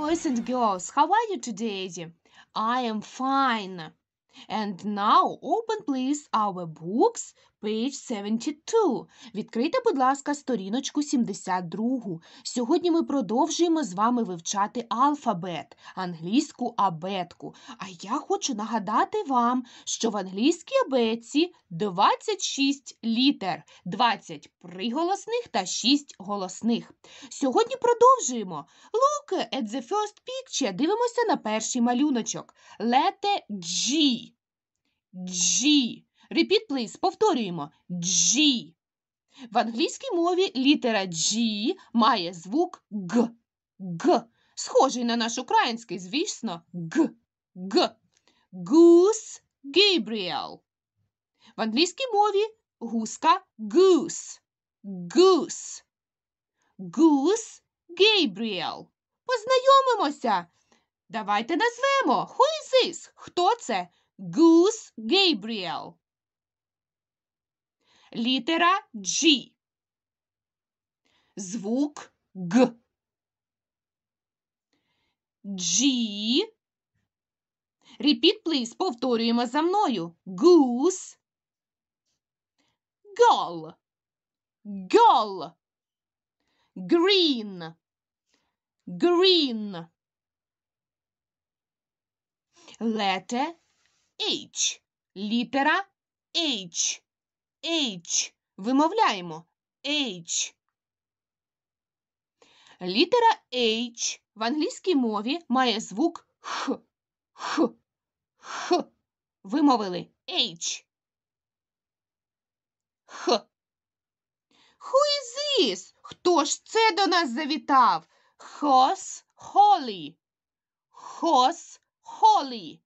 boys and girls, how are you today? I am fine. And now open, please, our books Page 72. Відкрийте, будь ласка, сторіночку 72. Сьогодні ми продовжуємо з вами вивчати алфабет, англійську абетку. А я хочу нагадати вам, що в англійській абетці 26 літер, 20 приголосних та 6 голосних. Сьогодні продовжуємо. Look at the first picture. Дивимося на перший малюночок. Лете G. G. Repeat, please. Повторюємо. G. В англійській мові літера G має звук Г. Г. Схожий на наш український, звісно, Г. Г. Goose Gabriel. В англійській мові гуска goose. Goose. Goose Gabriel. Познайомимося. Давайте назвемо. Who is this? Хто це? Goose Gabriel літера G. Звук Г. G. Repeat, please. Повторюємо за мною. Goose. Gull. Gull. Green. Green. Letter H. Літера H. H. Вимовляємо H. Літера H в англійській мові має звук Х. Х. Х. Вимовили H. Х. Who is this? Хто ж це до нас завітав? Хос Холі. Хос Холі.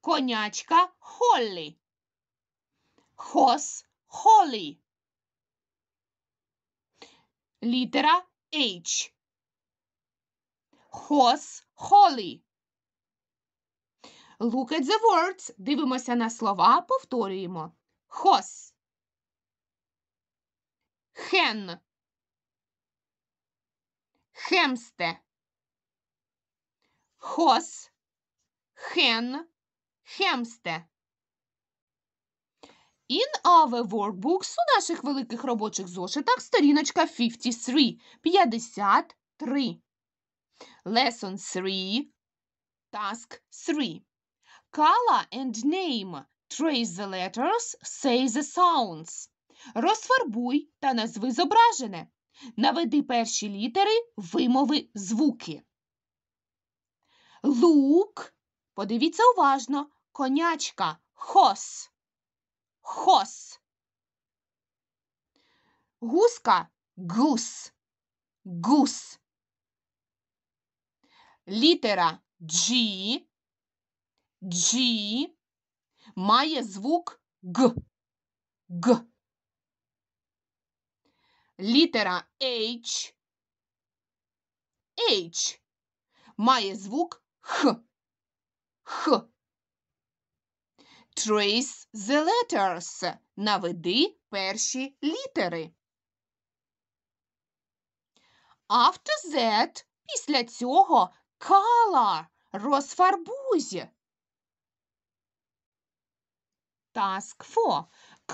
Конячка Холлі. Хос холі. Літера H. Хос холі. Look at the words. Дивимося на слова, повторюємо. Хос. Хен. Хемсте. Хос. Хен. Хемсте. In our workbooks у наших великих робочих зошитах сторіночка 53. 53. Lesson 3. Task 3. Color and name. Trace the letters, say the sounds. Розфарбуй та назви зображене. Наведи перші літери, вимови звуки. Лук. Подивіться уважно. Конячка. Хос хос. Гуска гус. Гус. Літера G. G має звук Г. Г. Літера H. H має звук Х. Х. Trace the letters. Наведи перші літери. After that, після цього color розфарбуй. Task 4.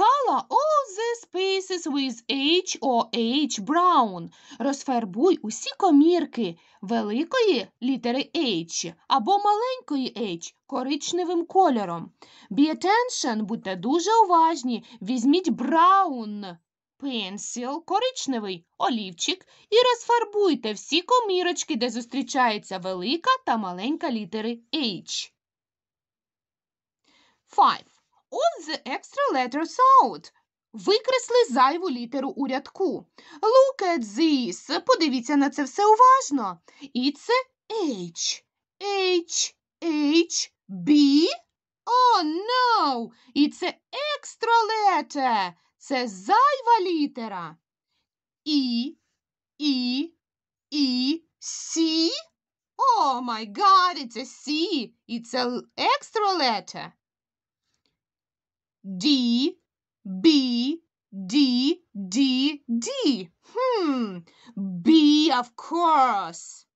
Color all the spaces with H or H brown. Розфарбуй усі комірки великої літери H або маленької H коричневим кольором. Be attention, будьте дуже уважні. Візьміть brown Pencil коричневий олівчик і розфарбуйте всі комірочки, де зустрічається велика та маленька літери H. 5 extra letters out. Викресли зайву літеру у рядку. Look at this. Подивіться на це все уважно. It's це H. H. H. B. Oh, no! It's це extra letter. Це зайва літера. І, І, C. Oh my god, it's a C. It's an extra letter. D, B, D, D, D. Hmm. B, of course.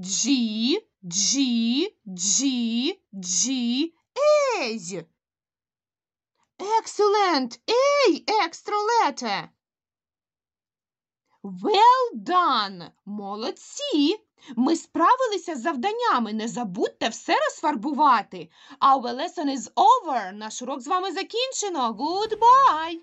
G, G, G, G, A. Excellent. A, extra letter. Well done. Молодці. Ми справилися з завданнями, не забудьте все розфарбувати. Our lesson is over. Наш урок з вами закінчено. Goodbye!